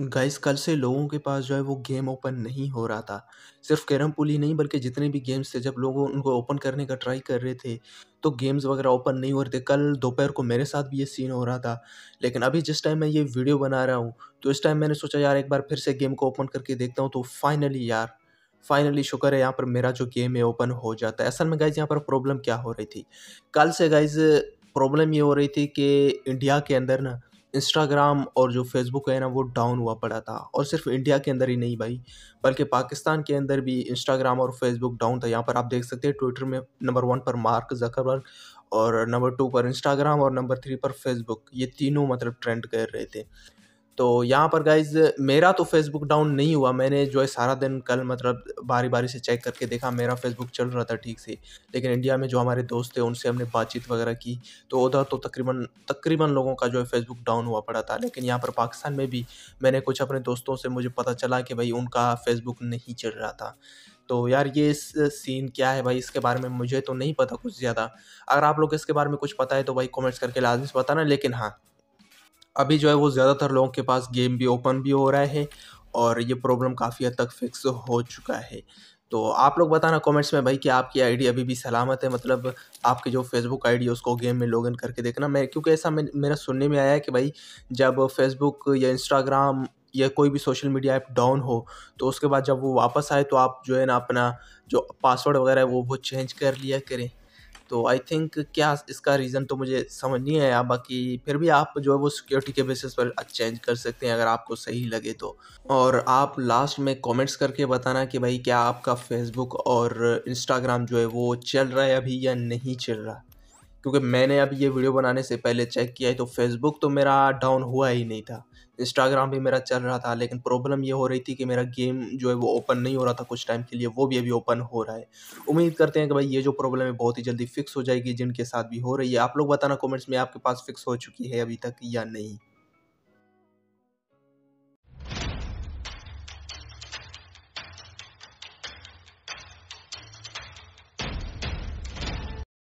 guys कल से लोगों के पास जो है वो गेम ओपन नहीं हो रहा था सिर्फ कैरम पुल ही नहीं बल्कि जितने भी गेम्स थे जब लोग उनको ओपन करने का ट्राई कर रहे थे तो गेम्स वगैरह ओपन नहीं हो रहे थे कल दोपहर को मेरे साथ भी ये सीन हो रहा था लेकिन अभी जिस टाइम मैं ये वीडियो बना रहा हूँ तो इस टाइम मैंने सोचा यार एक बार फिर से गेम को ओपन करके देखता हूँ तो फाइनली यार फाइनली शुक्र है यहाँ पर मेरा जो गेम है ओपन हो जाता है असल में गाइज यहाँ पर प्रॉब्लम क्या हो रही थी कल से गाइज प्रॉब्लम ये हो रही थी कि इंडिया के अंदर ना इंस्टाग्राम और जो फेसबुक है ना वो डाउन हुआ पड़ा था और सिर्फ इंडिया के अंदर ही नहीं भाई बल्कि पाकिस्तान के अंदर भी इंस्टाग्राम और फेसबुक डाउन था यहाँ पर आप देख सकते हैं ट्विटर में नंबर वन पर मार्क जकरबर्ग और नंबर टू पर इंस्टाग्राम और नंबर थ्री पर फेसबुक ये तीनों मतलब ट्रेंड कर रहे थे तो यहाँ पर गाइज मेरा तो फेसबुक डाउन नहीं हुआ मैंने जो है सारा दिन कल मतलब बारी बारी से चेक करके देखा मेरा फेसबुक चल रहा था ठीक से लेकिन इंडिया में जो हमारे दोस्त थे उनसे हमने बातचीत वगैरह की तो उधर तो तकरीबन तकरीबन लोगों का जो है फेसबुक डाउन हुआ पड़ा था लेकिन यहाँ पर पाकिस्तान में भी मैंने कुछ अपने दोस्तों से मुझे पता चला कि भाई उनका फेसबुक नहीं चल रहा था तो यार ये सीन क्या है भाई इसके बारे में मुझे तो नहीं पता कुछ ज़्यादा अगर आप लोग इसके बारे में कुछ पता है तो भाई कमेंट्स करके लाजमी बताना लेकिन हाँ अभी जो है वो ज़्यादातर लोगों के पास गेम भी ओपन भी हो रहा है और ये प्रॉब्लम काफ़ी हद तक फिक्स हो चुका है तो आप लोग बताना कमेंट्स में भाई कि आपकी आईडी अभी भी सलामत है मतलब आपकी जो फेसबुक आईडी है उसको गेम में लॉगिन करके देखना मैं क्योंकि ऐसा मैं मेरा सुनने में आया है कि भाई जब फेसबुक या इंस्टाग्राम या कोई भी सोशल मीडिया ऐप डाउन हो तो उसके बाद जब वो वापस आए तो आप जो है ना अपना जो पासवर्ड वगैरह है वो वो चेंज कर लिया करें तो आई थिंक क्या इसका रीज़न तो मुझे समझ नहीं आया बाकी फिर भी आप जो है वो सिक्योरिटी के बेसिस पर चेंज कर सकते हैं अगर आपको सही लगे तो और आप लास्ट में कमेंट्स करके बताना कि भाई क्या आपका फेसबुक और इंस्टाग्राम जो है वो चल रहा है अभी या नहीं चल रहा क्योंकि मैंने अभी ये वीडियो बनाने से पहले चेक किया है तो फेसबुक तो मेरा डाउन हुआ ही नहीं था इंस्टाग्राम भी मेरा चल रहा था लेकिन प्रॉब्लम ये हो रही थी कि मेरा गेम जो है वो ओपन नहीं हो रहा था कुछ टाइम के लिए वो भी अभी ओपन हो रहा है उम्मीद करते हैं कि भाई ये जो प्रॉब्लम है बहुत ही जल्दी फिक्स हो जाएगी जिनके साथ भी हो रही है आप लोग बताना कॉमेंट्स में आपके पास फिक्स हो चुकी है अभी तक या नहीं